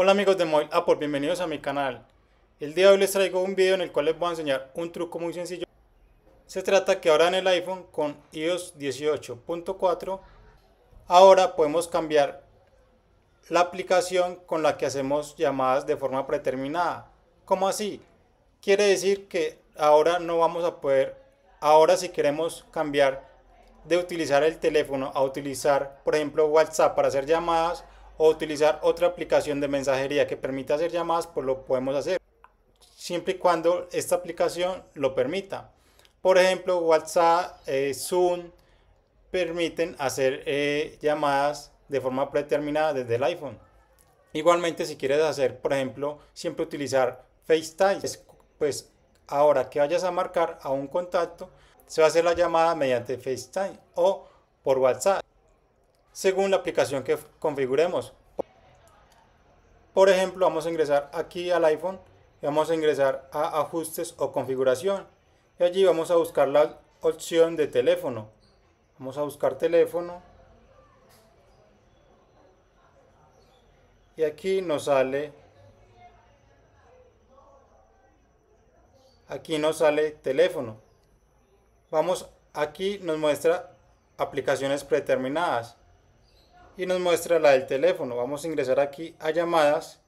Hola amigos de Mobile por bienvenidos a mi canal. El día de hoy les traigo un video en el cual les voy a enseñar un truco muy sencillo. Se trata que ahora en el iPhone con iOS 18.4 ahora podemos cambiar la aplicación con la que hacemos llamadas de forma predeterminada. ¿Cómo así? Quiere decir que ahora no vamos a poder, ahora si queremos cambiar de utilizar el teléfono a utilizar por ejemplo WhatsApp para hacer llamadas, o utilizar otra aplicación de mensajería que permita hacer llamadas, pues lo podemos hacer, siempre y cuando esta aplicación lo permita. Por ejemplo, WhatsApp, eh, Zoom permiten hacer eh, llamadas de forma predeterminada desde el iPhone. Igualmente, si quieres hacer, por ejemplo, siempre utilizar FaceTime, pues, pues ahora que vayas a marcar a un contacto, se va a hacer la llamada mediante FaceTime o por WhatsApp según la aplicación que configuremos. Por ejemplo, vamos a ingresar aquí al iPhone y vamos a ingresar a ajustes o configuración. Y allí vamos a buscar la opción de teléfono. Vamos a buscar teléfono. Y aquí nos sale aquí nos sale teléfono. Vamos, aquí nos muestra aplicaciones predeterminadas y nos muestra la del teléfono. Vamos a ingresar aquí a llamadas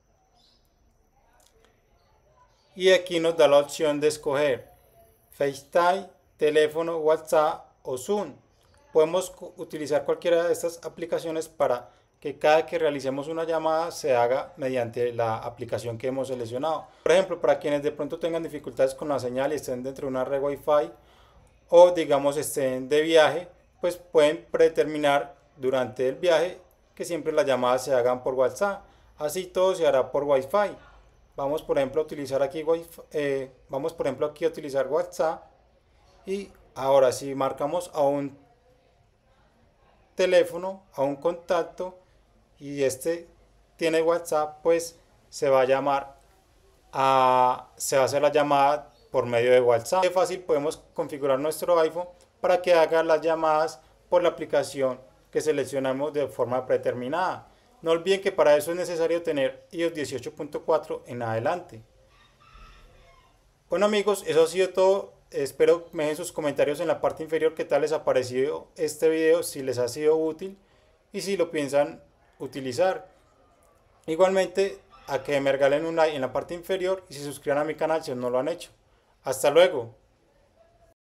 y aquí nos da la opción de escoger FaceTime, teléfono, WhatsApp o Zoom. Podemos utilizar cualquiera de estas aplicaciones para que cada que realicemos una llamada se haga mediante la aplicación que hemos seleccionado. Por ejemplo, para quienes de pronto tengan dificultades con la señal y estén dentro de una red Wi-Fi o digamos estén de viaje, pues pueden predeterminar durante el viaje que siempre las llamadas se hagan por WhatsApp. Así todo se hará por Wi-Fi. Vamos por ejemplo a utilizar aquí eh, vamos por ejemplo aquí a utilizar WhatsApp y ahora si marcamos a un teléfono, a un contacto y este tiene WhatsApp, pues se va a llamar a, se va a hacer la llamada por medio de WhatsApp. es fácil podemos configurar nuestro iPhone para que haga las llamadas por la aplicación que seleccionamos de forma predeterminada. No olviden que para eso es necesario tener iOS 18.4 en adelante. Bueno amigos, eso ha sido todo. Espero me dejen sus comentarios en la parte inferior qué tal les ha parecido este video, si les ha sido útil y si lo piensan utilizar. Igualmente, a que me regalen un like en la parte inferior y se suscriban a mi canal si no lo han hecho. Hasta luego.